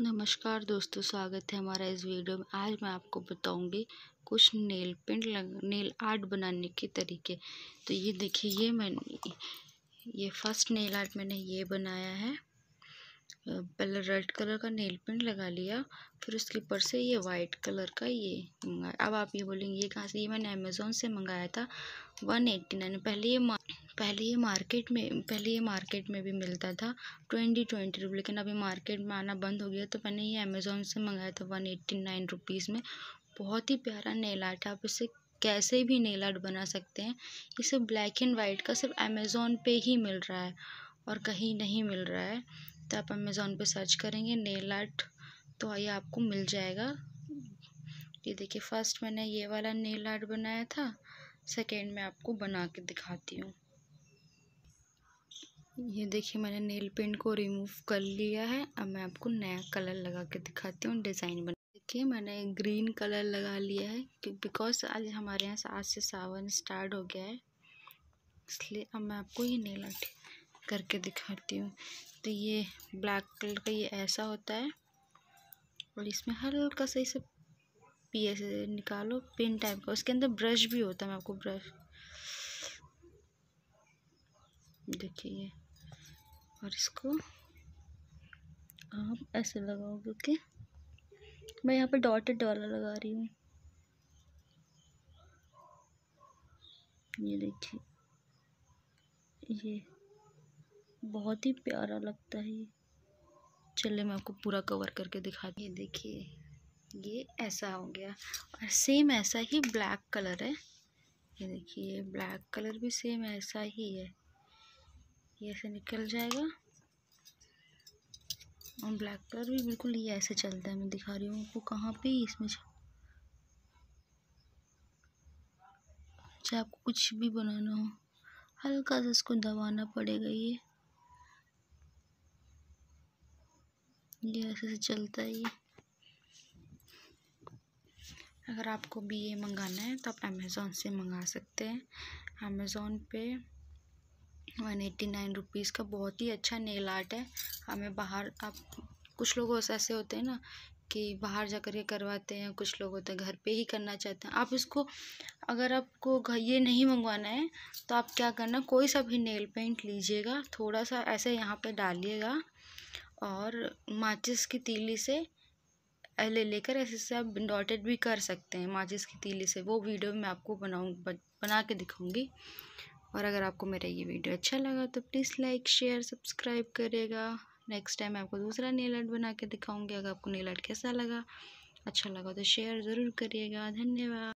नमस्कार दोस्तों स्वागत है हमारा इस वीडियो में आज मैं आपको बताऊंगी कुछ नेल पेंट लग नेल आर्ट बनाने के तरीके तो ये देखिए ये मैंने ये फर्स्ट नेल आर्ट मैंने ये बनाया है पहले रेड कलर का नेल पेंट लगा लिया फिर उसके ऊपर से ये वाइट कलर का ये मंगाया अब आप ये बोलेंगे ये कहाँ से ये मैंने अमेज़ोन से मंगाया था वन एट्टी नाइन पहले ये पहले ये मार्केट में पहले ये मार्केट में भी मिलता था ट्वेंटी ट्वेंटी रुपी लेकिन अभी मार्केट में आना बंद हो गया तो मैंने ये अमेज़ोन से मंगाया था वन एट्टी नाइन रुपीज़ में बहुत ही प्यारा नेल आर्ट है आप इसे कैसे भी नेल आर्ट बना सकते हैं ये ब्लैक एंड वाइट का सिर्फ अमेज़ोन पे ही मिल रहा है और कहीं नहीं मिल रहा है तो आप अमेज़ोन पे सर्च करेंगे नेल आर्ट तो ये आपको मिल जाएगा ये देखिए फर्स्ट मैंने ये वाला नेल आर्ट बनाया था सेकेंड मैं आपको बना के दिखाती हूँ ये देखिए मैंने नेल पेंट को रिमूव कर लिया है अब मैं आपको नया कलर लगा के दिखाती हूँ डिज़ाइन बना देखिए मैंने ग्रीन कलर लगा लिया है बिकॉज आज हमारे यहाँ आज से सावन स्टार्ट हो गया है इसलिए अब मैं आपको ये नेल आर्ट करके दिखाती हूँ तो ये ब्लैक कलर का ये ऐसा होता है और इसमें हल्का सा इसे पी से निकालो पिन टाइप का उसके अंदर ब्रश भी होता है मैं आपको ब्रश देखिए ये और इसको आप ऐसे लगाओगे ओके मैं यहाँ पर डॉटेड डॉलर लगा रही हूँ ये देखिए ये बहुत ही प्यारा लगता है ये चलिए मैं आपको पूरा कवर करके दिखा दी देखिए ये ऐसा हो गया और सेम ऐसा ही ब्लैक कलर है ये देखिए ब्लैक कलर भी सेम ऐसा ही है ये ऐसे निकल जाएगा और ब्लैक कलर भी बिल्कुल ये ऐसे चलता है मैं दिखा रही हूँ आपको कहाँ पे इसमें चाहे आपको कुछ भी बनाना हो हल्का सा इसको दबाना पड़ेगा ये ये ऐसे से चलता है ये अगर आपको भी ये मंगाना है तो आप अमेज़ोन से मंगा सकते हैं अमेज़ोन पे वन एट्टी नाइन रुपीज़ का बहुत ही अच्छा नेल आर्ट है हमें बाहर आप कुछ लोग ऐसे होते हैं ना कि बाहर जा कर के करवाते हैं कुछ लोग होते हैं घर पे ही करना चाहते हैं आप इसको अगर आपको ये नहीं मंगवाना है तो आप क्या करना कोई सा भी नेल पेंट लीजिएगा थोड़ा सा ऐसे यहाँ पे डालिएगा और माचिस की तीली से ले लेकर ऐसे से आप डॉटेड भी कर सकते हैं माचिस की तीली से वो वीडियो मैं आपको बनाऊँ बना के दिखाऊँगी और अगर आपको मेरा ये वीडियो अच्छा लगा तो प्लीज़ लाइक शेयर सब्सक्राइब करेगा नेक्स्ट टाइम आपको दूसरा नेल आर्ट बना के दिखाऊँगी अगर आपको नेल आर्ट कैसा लगा अच्छा लगा तो शेयर ज़रूर करिएगा धन्यवाद